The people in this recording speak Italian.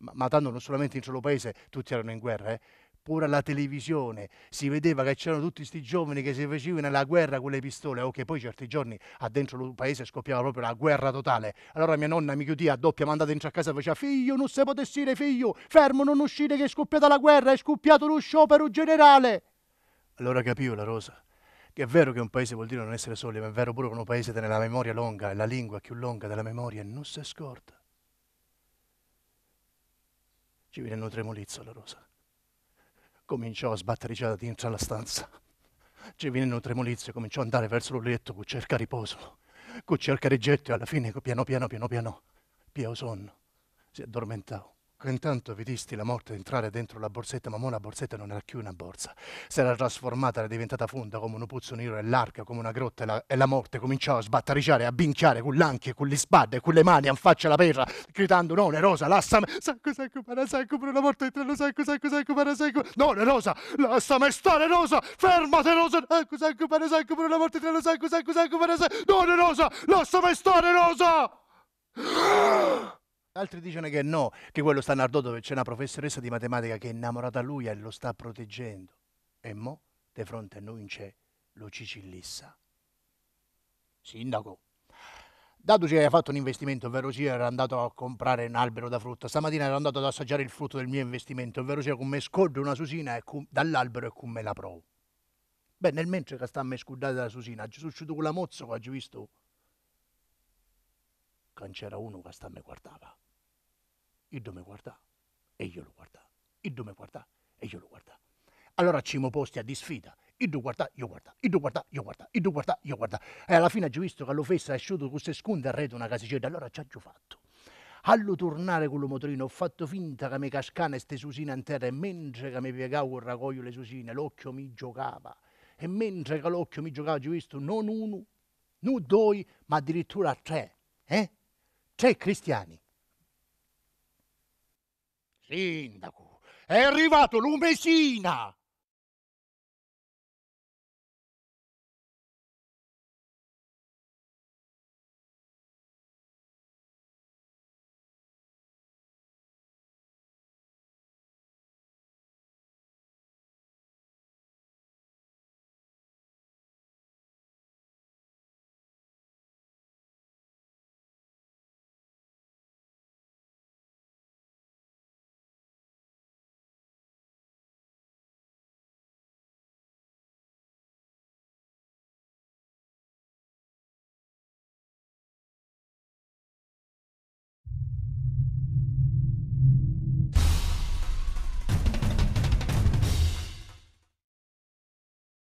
ma, ma tanto non solamente in solo paese tutti erano in guerra, eh? pure alla televisione si vedeva che c'erano tutti questi giovani che si facevano la guerra con le pistole o che poi certi giorni dentro il paese scoppiava proprio la guerra totale allora mia nonna mi chiudì a doppia mandata dentro a casa e faceva figlio non si potessi dire figlio fermo non uscire che è scoppiata la guerra è scoppiato lo sciopero generale allora capivo la rosa che è vero che un paese vuol dire non essere soli ma è vero pure che un paese tiene la memoria longa e la lingua più longa della memoria non si scorda ci venne un tremolizzo la rosa. Cominciò a sbattere già dentro alla stanza. Ci venne un tremolizzo e cominciò ad andare verso il letto, cu cercare riposo, cu cercare getto e alla fine, piano piano, piano piano, piano sonno, si addormentò. Ecco, intanto vidisti la morte entrare dentro la borsetta, ma mo la borsetta non era più una borsa. Si era trasformata, era diventata fonda come un puzzo nero e larga come una grotta e la, e la morte cominciava a sbattariciare, a binchiare con l'anche, con le spade, con le mani, a faccia la perra, gridando no, Nerosa, lassame, sacco, sacco, para, sacco, per la morte entrano, sacco, sacco, sacco, para, sacco, no, Nerosa, lassame stare, Rosa, fermate, Rosa, sacco, sacco, para, sacco, per la morte entrano, sacco, sacco, sacco, para, sacco, no, Nerosa, lassame stare, Rosa! Altri dicono che no, che quello sta a Nardò dove c'è una professoressa di matematica che è innamorata a lui e lo sta proteggendo. E mo, di fronte a noi c'è lo Cicillissa. Sindaco, dato che hai fatto un investimento, ovvero sia era andato a comprare un albero da frutta, stamattina ero andato ad assaggiare il frutto del mio investimento, ovvero sia come me scordo una susina e con, dall'albero e come me la provo. Beh, nel mentre che sta a me scordare la susina, ci succeduto quella mozza che ho visto. Che non c'era uno che sta a me guardava. Iddo mi guardò e io lo guardavo. Iddo mi guardò e io lo guardavo. Allora ci siamo posti a di sfida. Iddo guardà, io guardà, Iddo guardà, io guardà, Iddo guardà, io guardà. E alla fine ho visto che lo fessa è asciuto con queste sconde a rete una casicetta. Allora ci ho fatto. Allo tornare con lo motorino ho fatto finta che mi cascane queste susine in terra e mentre che mi piegavo il ragoio le susine l'occhio mi giocava. E mentre che l'occhio mi giocava ho visto non uno, non due, ma addirittura tre. Eh? Tre cristiani sindaco, è arrivato Lumesina